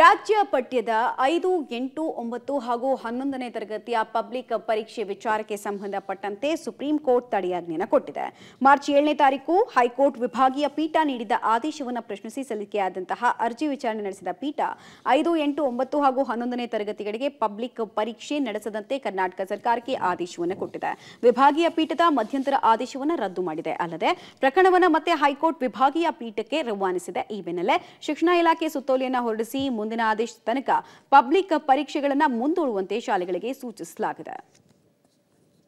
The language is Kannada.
ರಾಜ್ಯ ಪಠ್ಯದ ಐದು ಎಂಟು ಒಂಬತ್ತು ಹಾಗೂ ಹನ್ನೊಂದನೇ ತರಗತಿಯ ಪಬ್ಲಿಕ್ ಪರೀಕ್ಷೆ ವಿಚಾರಕ್ಕೆ ಸಂಬಂಧಪಟ್ಟಂತೆ ಸುಪ್ರೀಂ ಕೋರ್ಟ್ ತಡೆಯಾಜ್ಞೆಯನ್ನು ಕೊಟ್ಟಿದೆ ಮಾರ್ಚ್ ಏಳನೇ ತಾರೀಕು ಹೈಕೋರ್ಟ್ ವಿಭಾಗೀಯ ಪೀಠ ನೀಡಿದ ಆದೇಶವನ್ನು ಪ್ರಶ್ನಿಸಿ ಸಲ್ಲಿಕೆಯಾದಂತಹ ಅರ್ಜಿ ವಿಚಾರಣೆ ನಡೆಸಿದ ಪೀಠ ಐದು ಎಂಟು ಒಂಬತ್ತು ಹಾಗೂ ಹನ್ನೊಂದನೇ ತರಗತಿಗಳಿಗೆ ಪಬ್ಲಿಕ್ ಪರೀಕ್ಷೆ ನಡೆಸದಂತೆ ಕರ್ನಾಟಕ ಸರ್ಕಾರಕ್ಕೆ ಆದೇಶವನ್ನು ಕೊಟ್ಟಿದೆ ವಿಭಾಗೀಯ ಪೀಠದ ಮಧ್ಯಂತರ ಆದೇಶವನ್ನು ರದ್ದು ಮಾಡಿದೆ ಅಲ್ಲದೆ ಪ್ರಕರಣವನ್ನು ಮತ್ತೆ ಹೈಕೋರ್ಟ್ ವಿಭಾಗೀಯ ಪೀಠಕ್ಕೆ ರವಾನಿಸಿದೆ ಈ ಬೆನ್ನಲ್ಲೇ ಶಿಕ್ಷಣ ಇಲಾಖೆ ಸುತ್ತೋಲೆಯನ್ನು ಹೊರಡಿಸಿ ಮುಂದಿನ ಆದೇಶದ ತನಕ ಪಬ್ಲಿಕ್ ಪರೀಕ್ಷೆಗಳನ್ನು ಮುಂದೂಡುವಂತೆ ಶಾಲೆಗಳಿಗೆ ಸೂಚಿಸಲಾಗಿದೆ